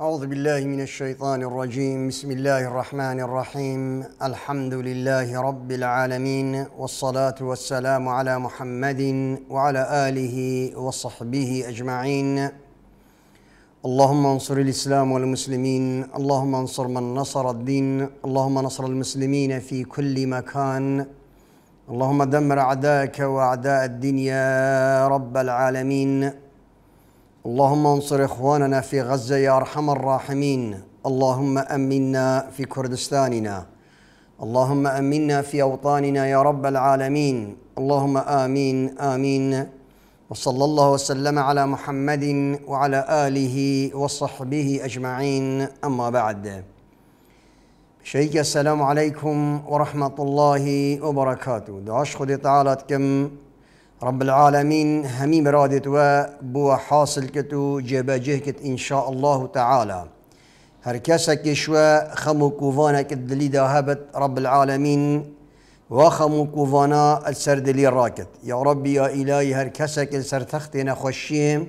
أعوذ بالله من الشيطان الرجيم بسم الله الرحمن الرحيم الحمد لله رب العالمين والصلاة والسلام على محمد وعلى آله وصحبه أجمعين اللهم انصر الإسلام والمسلمين اللهم انصر من نصر الدين اللهم نصر المسلمين في كل مكان اللهم دمر أعداءك وأعداء الدنيا رب العالمين اللهم انصر اخواننا في غزه يا ارحم الراحمين اللهم امنا في كردستاننا اللهم امنا في اوطاننا يا رب العالمين اللهم امين امين وصلى الله وسلم على محمد وعلى اله وصحبه اجمعين اما بعد شيك السلام عليكم ورحمه الله وبركاته دعاش خدي تعالى تكم رب العالمين همی مرادت و بو حاصل كتو جبا جهكت إن شاء الله تعالى هر كسك شوى خمو كوفانا كدلي دلی هبت رب العالمين و خمو کووانا السر دلی راكت يا ربي يا إلهي هر كسك کل سر تخت نخوشیم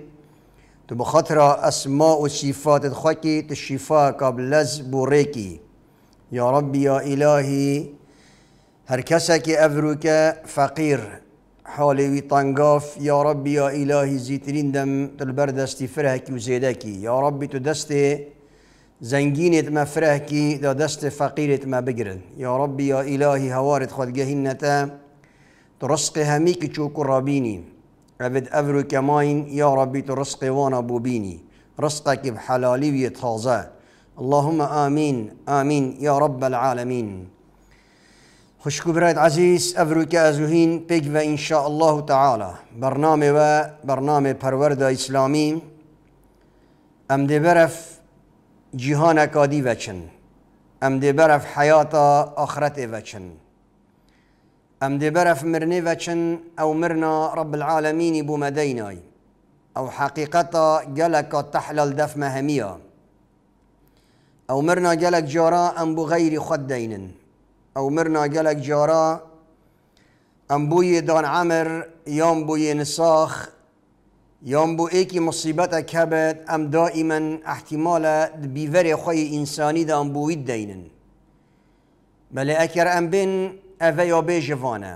تو اسماء و صفات خاکی تشفا قبل از بوریکی یا يا یا الهی هر كسك أفروك فقير حالي ويطنقاف يا ربي يا إلهي زيترين دم تلبر دستي فرهكي وزيدكي يا ربي تدستي زنجينة ما فرهكي دا دست فقيرة ما بقرن يا ربي يا إلهي هوارد خد جهنة ترسق هميك تشوك رابيني عبد أفرو كماين يا ربي ترسق وانا بوبيني رزقك بحلالي ويتخاذا اللهم آمين آمين يا رب العالمين خوشکو برایت عزیز افرو که از اوهین پیگ و انشاء الله تعالی برنامه و برنامه پرورد اسلامی ام دی برف جهان اکادی وچن ام دی برف حیات آخرت وچن ام دی برف مرنه وچن او مرنا رب العالمین بو مدینای او حقیقتا گلکا تحلل دف مهمیا او مرنا گلک جارا ام بو غیر خود دینن او مرنا گلک جارا ام بوي دان عمر يوم بوي نساخ يوم بو ايكي مصيبتا كبت ام دائما احتمالا بیور خوي انساني دا ام بوي دینن بل اكر ام بن افا یا بی جوانه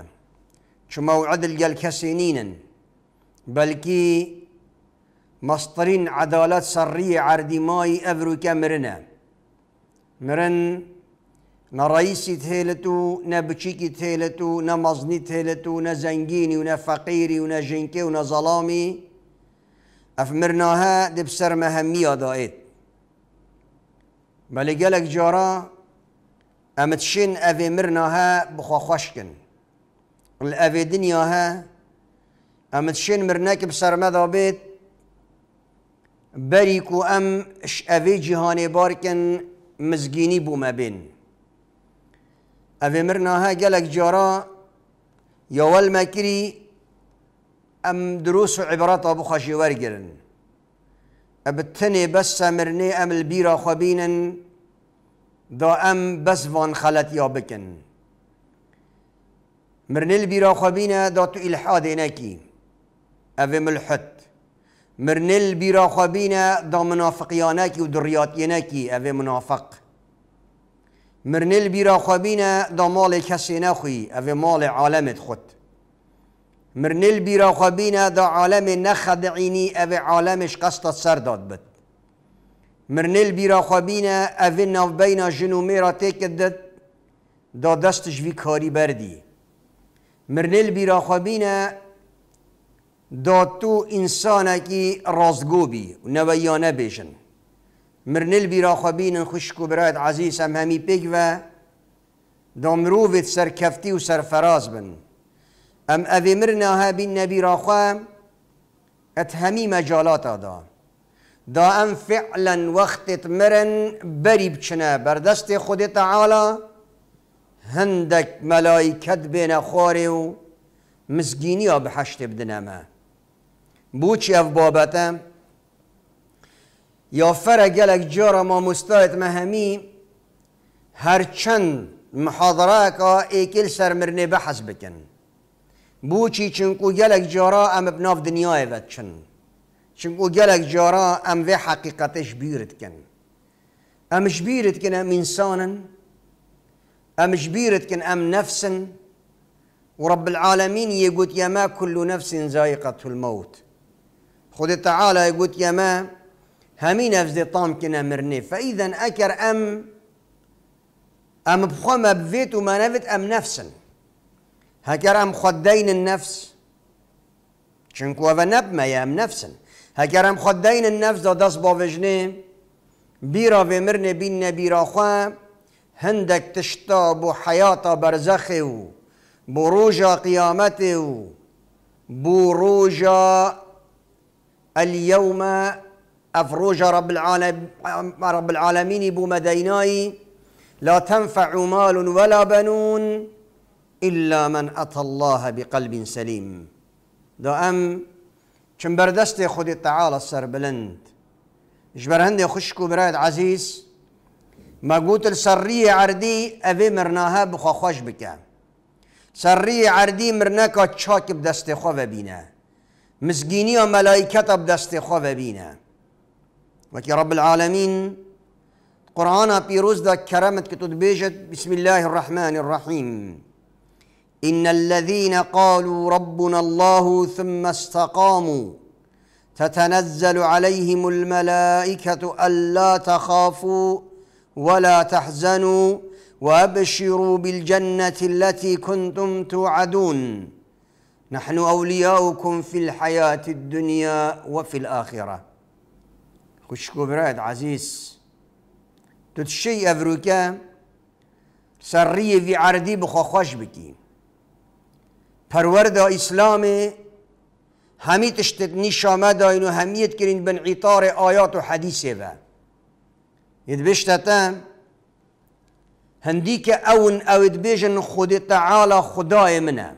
چو موعد الگل کسی مصطرين عدالات سرية عردي ماي أفرو كامرنا مرن نا رئيسي تهلتو نا بچيكي تهلتو نا مزني تهلتو نا زنگینی و نه فقیری و نه جنکی و نه افمرناها دب سر دائت دائد قالك گلک جارا امتشين اوی مرناها بخوا خوشکن الاوی دنیاها امتشين مرناك بسر ماذا بيت بریکو ام اش اوی جهاني باركن مزگینی بو بين اوه مرنا ها گلک جارا یوال مکری ام دروس و عبرات ابو خاشی ورگرن ابتنی بس مرنی ام البیرا خبینن دا ام بس وان خلط یا بکن مرنی البیرا خبینه دا تو الحاد نکی اوه ملحد مرني البيرا خبينا دا منافقيانكي ودرياتينكي أبي منافق مرنل بیرا خوابینه دا مال کسی نخوی او مال عالمت خود مرنل بیرا خوابینه دا عالم نخدعینی او عالمش قصد سر داد بد مرنل بیرا خوابینه او نو بین جنومه را تکد دد دا دستش وی کاری بردی مرنل بیرا خوابینه دا تو انسانکی کی رازگو بی نویانه بیشن مرنل بیرا خوابین خوشکو خشکو برایت عزیز هم همی پیگ و دامروویت سرکفتی و سرفراز بن ام اوی مرنا ها بین نبی را خوام ات همی مجالات دا دا ام فعلا وقتت مرن بری بچنه بر دست خود تعالی هندک ملائکت بین خواره و مزگینی ها به حشت بدنه ما بوچی اف بابتم یا فر گلک جارا ما مستایت مهمی هرچند محاضره کا ایکل سرمرنه بحث بکن چی چنکو گلک جارا ام بناف دنیای ود چن چنکو گلک جارا ام وی حقیقتش بیرد کن ام بیرد کن ام انسانا ام بیرد کن ام نفسا ورب العالمين يقول یما كل نفس زائقة الموت تعالی تعالى يقول يما همین افزه طام كنا مرني فاذا أكر ام ام بخوام بفيت وما نفت ام نفسا هكر ام خدين النفس شنكو اوه نبما يا ام نفسا هكر ام خدين النفس دا دست باوجنه بيرا مرني بين بيرا خوا هندك تشتا بو حياة برزخي و بو روجا قيامتي و بو اليوم أفروج رب, العالم رب العالمين مديناي لا تنفع مال ولا بنون إلا من أتى الله بقلب سليم دو أم بردست خود تعالى سر بلند جبر هندي خشكو براد عزيز قوت السرية عردي أبي مرناها بخو خوش بك سرية عردي مرناكا تشاك بدست خوف بينا مسكيني ملائكة بدست خوف بينا وكي رب العالمين قرآن بيروز دا كرمت كتود بيجت بسم الله الرحمن الرحيم إن الذين قالوا ربنا الله ثم استقاموا تتنزل عليهم الملائكة ألا تخافوا ولا تحزنوا وأبشروا بالجنة التي كنتم توعدون نحن أولياؤكم في الحياة الدنيا وفي الآخرة خوشگوبراد عزیز تو شی افروکه سری وی عردی بخوا خوش بکی پرورد اسلام همی تشتت نشامه داین اینو همیت کرین بن عطار آیات و حدیثه و ید بشتتا هندی که اون اود بیجن خود تعالی خدای منه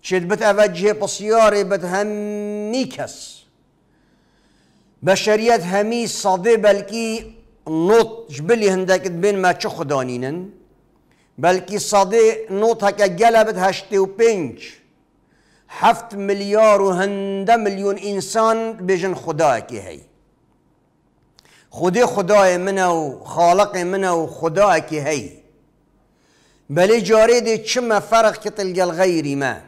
چید بت اوجه پسیاره بت همی بشريات همي صدي بلكي نوت جبلي هندك بين ما تشو خدانينن بلكي صدي نوت هكا قلبت هشتي وبنج حفت مليار وهند مليون إنسان بجن خداكي هي خدي خداي منه وخالق منه خداكي هي بل جاري دي كما فرق كتلقى الغير ما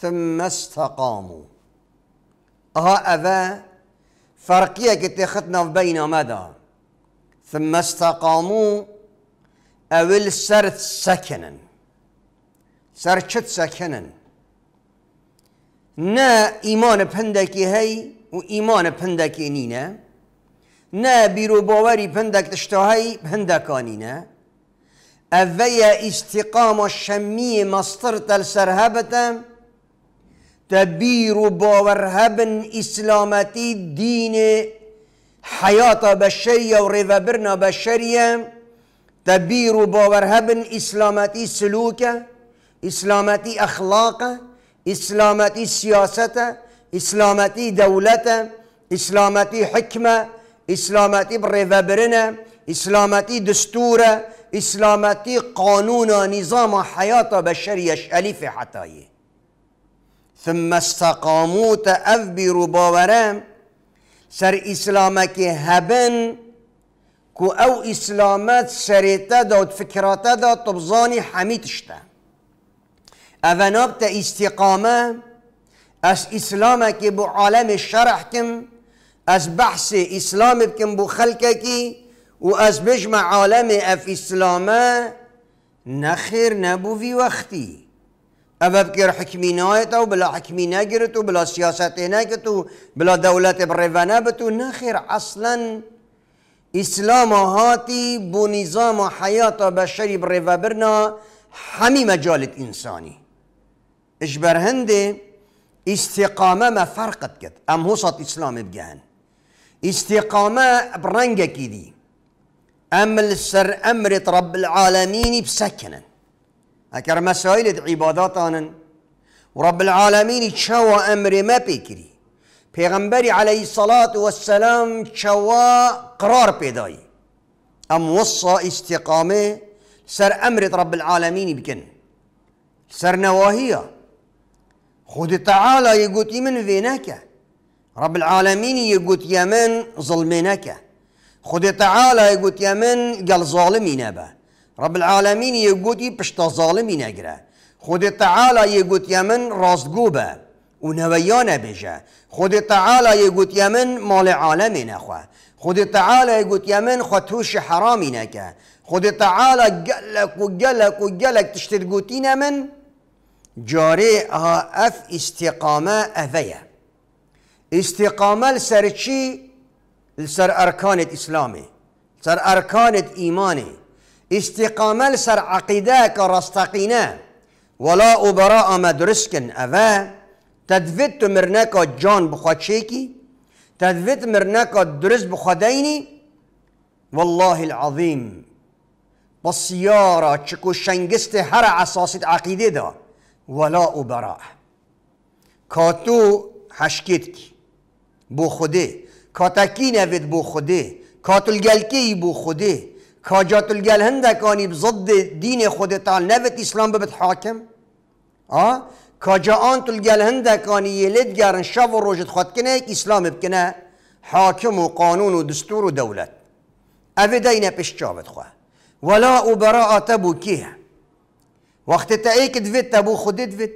ثم استقاموا ها أذا فرقية اتخذنا بين مدى ثم استقاموا أول سرت سكنا سرشت سكنا نا إيمان بندكي هي ايمان بندكي نينا نا بيرو باوري بندك تشتهي بهندكانينا أفيا استقام الشمي مصطر السرهبتم تبير و باورهبن اسلامتي دين حیات بشریه و ریوبرنا بشریه تبیر و اسلامتي اسلامتی اسلامتي اسلامتی اخلاقه اسلامتی اسلامتي اسلامتی دولته حكمة اسلامتي اسلامتی برنا اسلامتي دستوره اسلامتي قانون نظام حیات بشریش الیف حتايه ثم استقامو تأذبر باورم سر إسلامك هبن كو أو إسلامات سريتا داد فكراتا داد تبزاني حميتشتا أفناب تا استقامة أس إسلامك بو عالم الشرح أس بحث إسلام بكم بو خلقك وأس بجمع عالم أف إسلامه نخير نبو في وقتي حكمي نايت أو بلا حكمي قرتو بلا سياسات قرتو بلا دولة بريفانا بتو نخير اصلا اسلام هاتي بنظام حياة بشري بريفا برنا حمي مجال الانساني اجبر هندي استقامة ما فرقت كت ام هوسط اسلام بجان استقامة برنجة كيدي أمل السر أمرت رب العالمين بسكنن اگر مسائل عبادات و رب العالمین چوا امر ما بکری پیغمبری علیه الصلاة والسلام چوا قرار پیدایی ام وصى استقامه سر امر رب العالمين بكن سر نواهيه خود تعالى يقول يمن فينك رب العالمين يقول يمن ظلمينك خود تعالى يقول يمن قال ظالمين به رب العالمین یه گوتی پشتا ظالمی نگره خود تعالی یه گوتی من راستگو به و نویانه بیجه خود تعالی یه گوتی من مال عالمی نخواه خود تعالی یمن من توش حرامی نکه خود تعالی گلک و گلک و گلک تشتر گوتی من جاره اف استقامه افیه استقامه لسر چی؟ لسر ارکانت اسلامی سر ارکانت ایمانی استقامه سر عقيدة که ولا أبراء مدرسكن آمدرس تدفت اوه جان بخدشيكي تدفت مرناك درس بخديني والله العظيم بسيارة چکو شنگست هر عصاصة عقيدة دا ولا أبراء كاتو حشكتك بو خوده کاتکی نوید بو خوده کاتلگلکی بو خوده کاجات الگل هندکانی بزد دین خودتان نوت اسلام ببت حاکم آه کجا آن تلگل هندکانی یلید گرن شب و روشت خود کنه اسلام بکنه حاکم و قانون و دستور و دولت او دین پیش چابت خواه ولا او برا آتبو کیه وقت تا ایک دوید تبو خودت دوید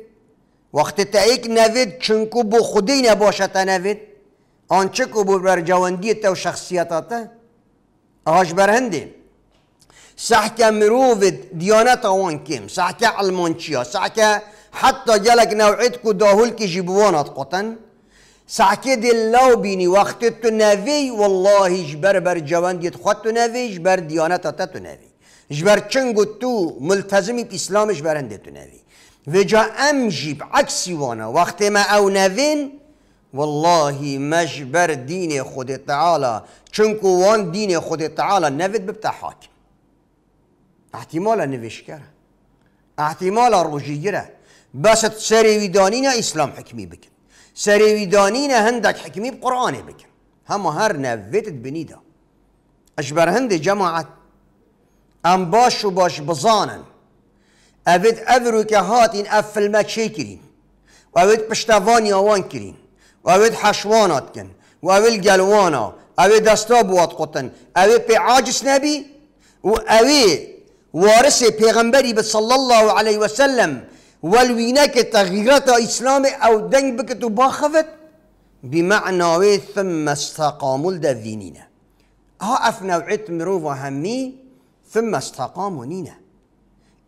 وقت تا ایک نوید چونکو بو خودی نباشه تا نوید آنچه که بو بر جواندی تو و شخصیتاته آج برهندیم سحكة مروفد ديانتا وانكم سحكة علمانشيا سحكة حتى جالك نوعيتكو داهولك جيبوانا قطن سحكة دي اللو بيني وقت تنافي والله جبر بر جوان دید خود تنافی جبر دیانتا تتنافي جبر چنگو تو ملتزمي بإسلام جبر هنده تنافي وجا ام جيب عكسي وانا وقت ما او نوین والله مجبر دین خود تعالی چنکو وان دین خود نوید نفد ببتحاک احتمالا نوشکره احتمالا روژیگره بس سریویدانین اسلام حکمی بکن سریویدانین هندک حکمی قرآنه بکن همه هر نویتت بنیده اجبر هند جماعت ام باش و باش بزانن اوید افرو که هاتین اف فلمه چه کرین و اوید پشتوانی آوان کرین و اوید حشوانات کن و اوید گلوانا اوید دستا بواد قطن اوید پی عاجس نبی و اوید وارث پیغمبری به صلی الله علیه و سلم والوینه تغییرات اسلام او دنگ بکت و باخفت بمعنى ثم استقاموا الدذینینه آه، ها اف وعت مروف همي ثم استقاموا نينا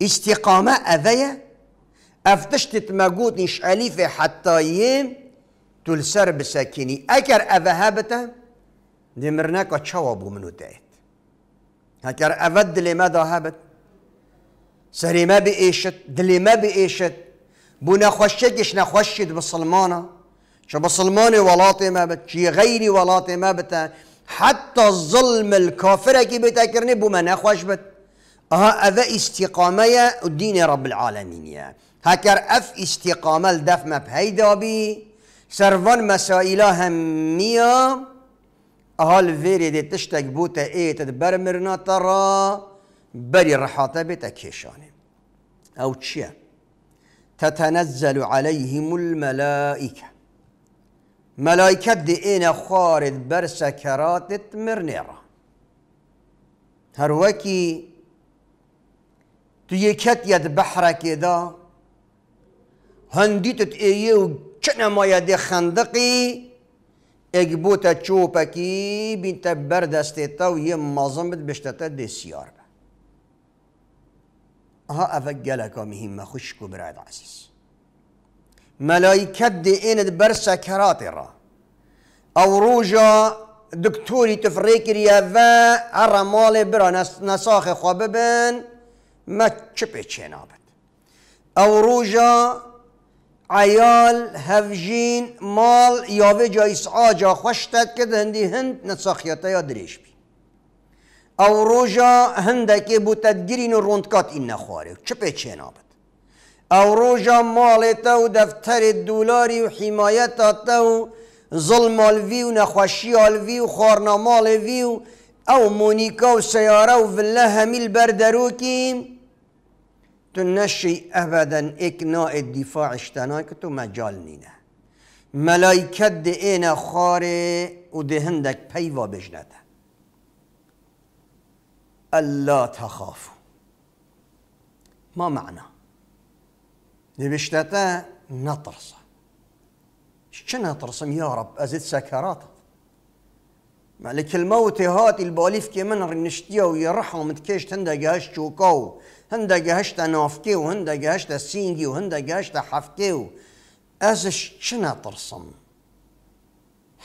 استقامه اذيا افتشتت مقوط نش الف حتى تلسر بساكيني اكر اذهبت دمرناك تشوبو منو تايت هكر افد لما ذهبت سري ما بقيشت دلي ما بقيشت بو نخوشت يش نخوشت بصلمانة شو بسلماني ولاطي ما بت شي غيري ولاطي ما بت حتى الظلم الكافر كي بتاكرني بو ما نخوش بت اها أذا استقامة الدين رب العالمين يا هكر أف استقامة الدف ما بهيدا بي سرفان مسائل همية اها الفيري دي تشتك بوتا ايه تدبر مرنا ترى بري ڕەحاتە بيتا كيشاني او تشيا تتنزل عليهم الملائكة ملائكة اينا خارد برسا سكرات مرنيرة هروكي يكت يد دا هندي تت ايه وكنا ما يد خندقي اقبوتا تشوبكي بنت بردستيتا يم مظمت بشتتا دي سيارك ها افگل که مهم خوش کو براد عزیز ملائکت دی ایند بر سکرات را او روجا دكتوري تفريك ريافا عرا مالي برا نساخي خواببن ما تشبه نابت او روجا عيال هفجين مال يافي جايس آجا خوشتت كده هندي هند نساخيتا يا دريش بي او هندکی بود بو تدگیرین و روندکات این نخواره چه چ چه او نابێت مالتا و دفتر دولاری و حمایتاتا و ظلم الوی و نەخواشیالوی و و او مونیکا و سیاره و همیل هەمیل کیم تو ابدا اکنا دفاع دیفاعشتەنا که تو نینه ملائکت ده این خواره و دهندک پیوا پیوا ألا تخافوا ما معنى نبشتتا نطرس شنا ترسم يا رب أزيد سكرات ملك الموت هاتي الباليف كي من رنشتيا ويرحم متكيش هندا جهش شوكاو هندا جهش تنافكي وهندا جهش تسينجي وهندا جهش تحفكي أزش شنا ترسم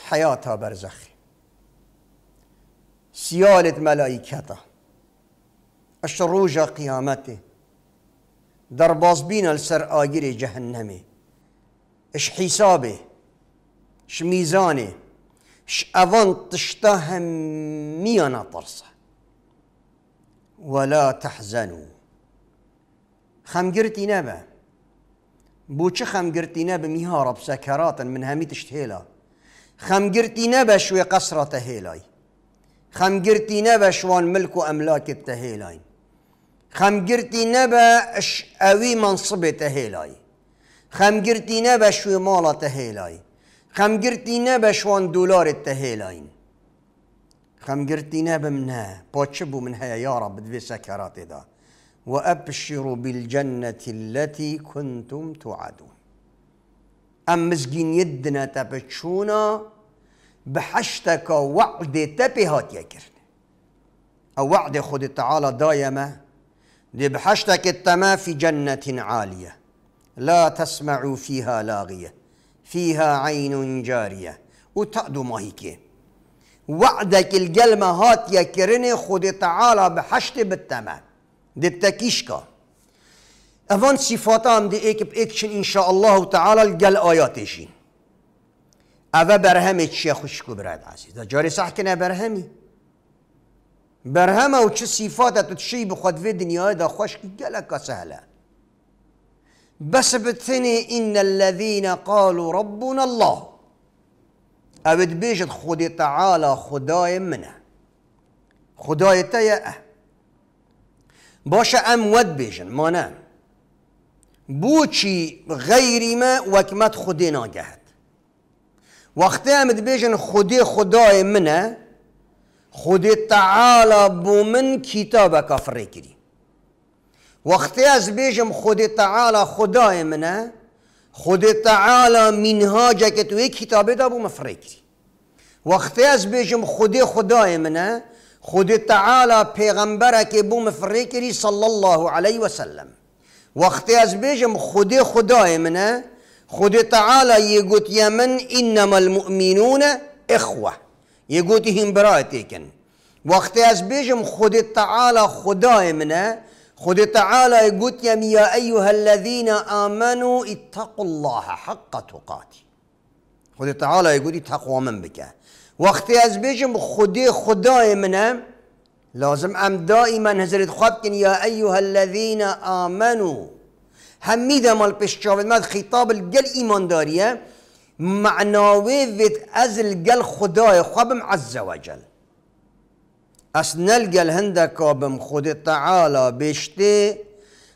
حياتها برزخي سيالة ملائكتها الشروج قيامته درباز بينا لسر السر آگیر جهنمه اش حسابه اش ميزانه اش اظن تشتهم ميانا طرصه ولا تحزنوا خمگرتی نبه بوش خمگرتی نبه ميها رب سكرات من تشتهيلا خم هیلا نبا شوي قصرة تهيلاي خم خمگرتی نبا شوان ملك أملاك التهيلاين خەمگرتی نەبە ئەوی خم هێلای نبا نەبە مالا ماڵەتە خم خەمگرتی نبا شوان دولار تە هێلاین خەمگرتی نەبم نە منها بوو رب هەیە یارە بدوێ سەکەراتێدا وأبشروا بالجنة التي كنتم توعدون أم مسجين يدنا تبتشونا بحشتك وعد تبهات يكرن أو وعد خود تعالى دايما لبحشتك التما في جنة عالية لا تسمع فيها لاغية فيها عين جارية وتقدو ما هيك وعدك القلمة هات يا كرني خد تعالى بحشت بالتما دتكيشكا افان اوان دي ايك باكشن ان شاء الله تعالى القل آيات افا اوه برهمت شيخ شكو براد عزيز جاري صح كنا برهمي بر همه چه صفات و چی بخواد وی دنیای دا خوش که گلک سهله بس بتنی این الذین قالوا ربنا الله او بیجت خود تعالی خدای منه خداي اه باشا ام ود بيجن ما بو بوچی غیری ما وکمت خودی ناگهد وقتی ام بیجن خودی خدای منه خود تعالی بو من کتاب کافری کردی وقتی از بیشم خود تعالی خدای منه خود تعالی منهاجه که توی کتابه دا بو مفری کردی وقتی از بیشم خود خدای منه خود تعالی پیغمبره که بو مفری کردی صلی الله علیه وسلم. وقتی از بیشم خود خدای منه خود تعالی یه گوت یمن انما المؤمنون اخوه يقول هم برای وقت وقتی از بیجم خود تعالی منه خد تعالى يقول يا یا ایها آمنوا اتقوا الله حق تقاته خد تعالى يقول اتقوا من بك وقت از بیجم خود منه لازم ام دائما هزرت خبكن يا ايها الذين امنوا هميدا مال پیش ما خطاب الجل ايمان داريه معناوی وید از الگل خدای خوابم عز و جل اس نلگل هندکابم خود تعالی بشته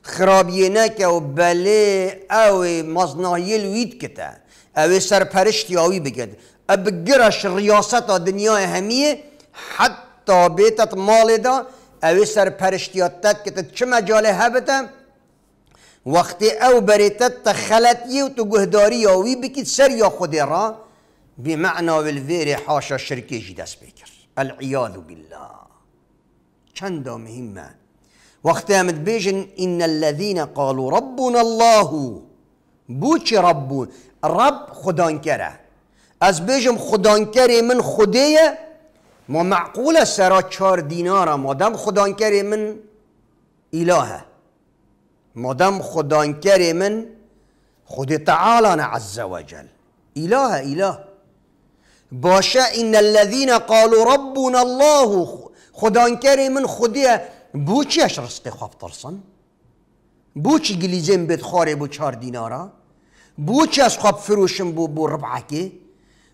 خرابیه نکه و بله او مزنایل وید کته او سرپرشتی آوی بگد اب گرش ریاست دنیا همیه حتی بیتت مال دا او سرپرشتیات تک کته چه مجاله هبته وقتی او بریتت تخلطی و تو گهداری یاوی بکید سر یا خود را بمعنا حاشا شركي جداس بيكر العياذ بالله چند مهمة وقت امد بيجن إن الذين قالوا ربنا الله بوچ رب رب خدان كره از بيجم خدان كره من خديه ما معقوله سرا چار دينارا مادم خدان كره من إلهه مدام خدانکر من خود تعالان عز وجل اله اله باشه این الذین قالوا ربنا الله خدانکر من خودی بو اش رزق خواب ترسن بو چی گلیزم بیت خاره بو چار دینارا بو از خواب فروشم بو بو ربعه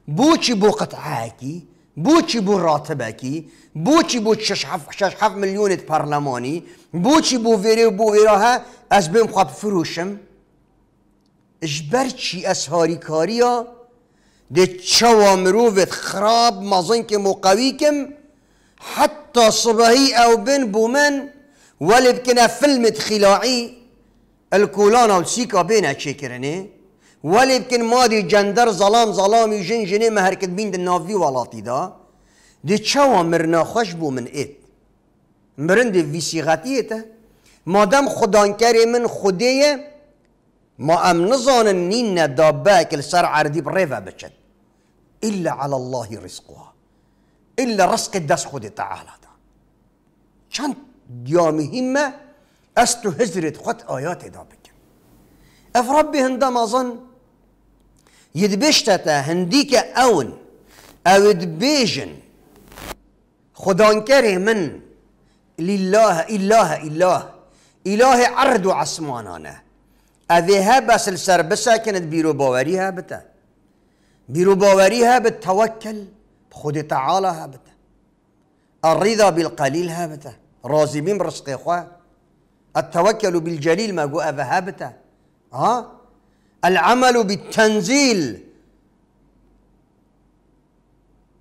بو چی بو قطعه کی بوچی بو راتبه کی بوچی بو شش حف شش پرلمانی، میلیون پارلمانی بوچی بو و بو ویراها از بیم خواب فروشم اش برچی از هاری کاریا ده چوا خراب مزن که مقوی کم حتی صبحی او بین بومن من ولی بکنه فلم تخیلاعی الکولان او سیکا بینه چی کرنه ولی بکن مادی جندر ظلام ظلامی جن جنی ما هرکت بین دن ناوی والاتی دا دی چوا مرنا خوش بو من ایت مرن دی ویسیغتیه تا مادم خدانکر من خودیه ما ام نزانن نین دابه کل سر عردی بریوه بچن إلا على الله رزقها إلا رزق الدس خود تعالى دا چند دیامی مهمة أستو هزرت خود آیات دا بکن أف ربي هندم أظن هنديك اون او دبيجن خدان كره من لله إله إله إله عرض عصمانانا أذي ئەێ هە بەسل سەر بساکەنت بیرۆ باوەری هە بتە بیرۆ باوەری بخد تعالى تەوەکەل خودی الرضا بالقليل هابتا رازمين بيم رزق اخوه التوكل بالجليل ما جو هابته ها العمل بالتنزيل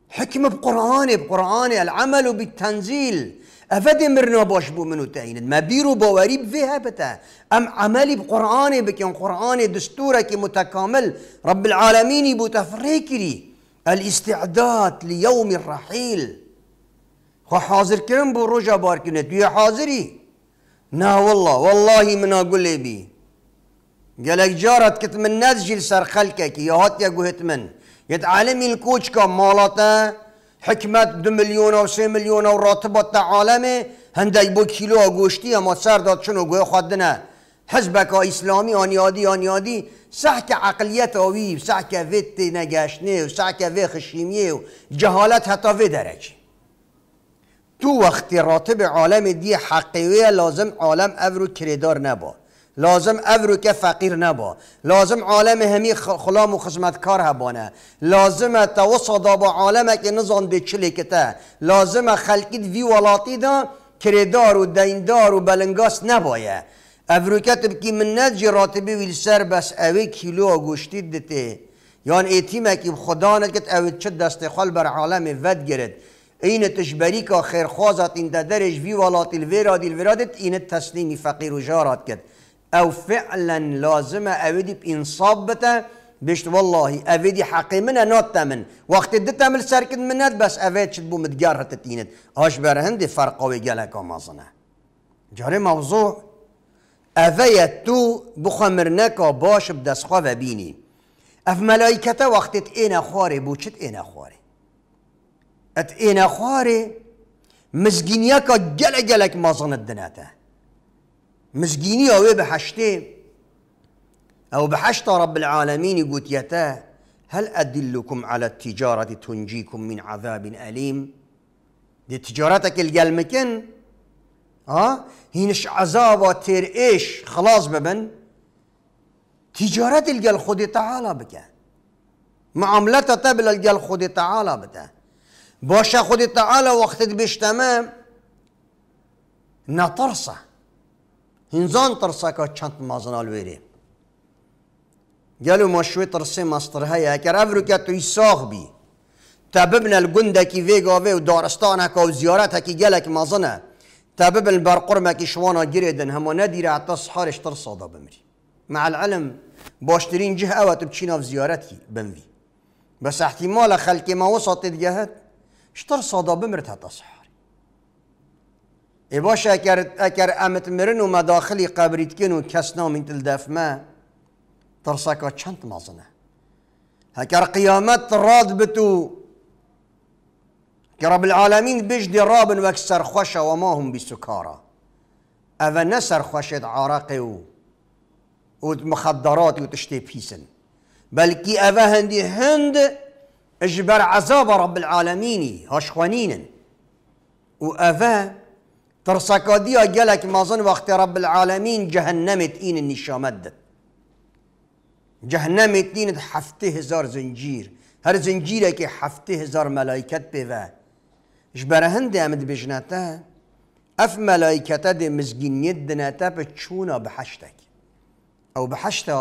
حكمة بقرآني بقرآني العمل بالتنزيل أفدي مرنا باش بو منو تأيند ما بيرو بواريب فيها بتا أم عملي بقرآني بكين قرآني دستورك متكامل رب العالمين بو تفريكري الاستعداد ليوم الرحيل خو حاضر كرم بو رجا باركنت ويا حاضري نا والله والله من أقول لي بي گلک جارت کت من نزجیل سر خلکه که یا هات گوهت من یت عالمی الکوچ که مالاتا حکمت دو میلیون و سه میلیون و راتبات تا عالمه هندک بو کیلو گوشتی اما سر داد گوی گوه خود نه حزبک اسلامی آنیادی آنیادی سح که عقلیت آوی سح که ویت نگشنه و سح که وی خشیمیه و جهالت حتی وی درکی تو وقتی راتب عالم دی حقیقی لازم عالم او کردار لازم ابرو که فقیر نبا لازم عالم همی خلام و خدمتکار هبانه لازم توسط با عالم که نزان به لازم خلکید وی ولاتی دا کردار و دیندار و بلنگاس نبایه که بکی من نجی راتبی ویل سر بس اوی کیلو گوشتید دته یان ایتیم که خدا نکت اوی چه دست خال بر عالم ود گرد این تشبری که خیرخوازت این درش وی ولاتی الویرادی الویرادت این تسلیمی فقیر و جارات کرد او فعلا لازم اودي بانصاب بتا بشت والله اودي حقي منها نوت تمن وقت دتا من سركن منات بس اودي شد بو متجار تتينت اش برهندي فرق قوي جالك مازنا جاري موضوع اوي تو بخمرناك باش خوا بيني اف ملائكته وقت اينا خاري بوشت اينا خاري ات اينا خاري مسجينياك جلك جلك مازن الدناته مزگینی او إيه بە او بحشت رب العالمين قلت يتا هل ادلكم على التجاره تنجيكم من عذاب اليم دي تجارتك القلمكن ها آه؟ هينش عذاب تێر ايش خلاص ببن تجارەت القل خودی تعالى بك معاملەتە تبل القل گەل تعالى بتا باشا باشە تعالى وقت وەختت تمام نەتەرسە هنزان که چند مازن آلویری گلو ما شوی ترسی مستر اگر او رو که توی ساخ بی تببن الگنده کی ویگا وی و دارستانه که و زیارت هکی گلک مازنه تببن برقرمه کی شوانا گریدن هما ندیره اتا سحارش ترسا دا بمری مع العلم باشترین جه اوه تو بچینا و زیارت کی بنوی بس احتمال خلکی ما وسط دیگه اشتر شتر صدا بمرت ای باش اگر, اگر امت مرن و مداخلی قبریت کن و کس نامین تل ترسا که چند مازنه هکر قیامت راد بتو که رب العالمین دی رابن وک سرخوش و ما هم سکارا او نه سرخوشت عرق و و مخدرات و تشتی پیسن بلکی او هندی هند اجبر عذاب رب العالمینی هاشخوانینن و او Trsakadiya gelek مازن vakti Rabbil Alemin این نشامت nişameddir. جهنم این هفته هزار زنجیر هر زنجیر که هفته هزار ملائکت بیوه برهن هنده امد بجنته اف ملائکته ده مزگینیت دناتا به چونا به او به وعده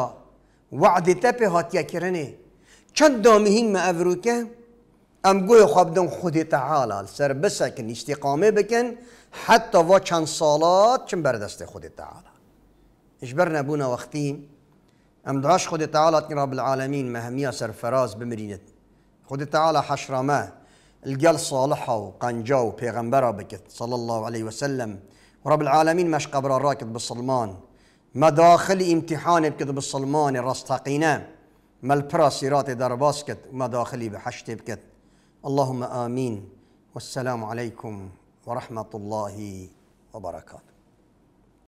وعدته به هاتیا کرنه چند دامهین ما افروکه ام گوی خواب دن خود تعالی سر بسکن استقامه بکن حتى و چند سالات چن بر دست خود تعالی اجبرنا بونا وقتی ام دراش خود تعالی رب العالمین مهمیا فراز بمرینت خود تعالی ما القل صالحة و وبيغمبرة بكت صلى الله عليه وسلم رب العالمين مش قبر راكد بالصلمان ما داخل امتحان بکت بالصلمان رستقينا ما البرا سيرات باسكت ما داخلي بحشت بكت اللهم آمين والسلام عليكم ورحمه الله وبركاته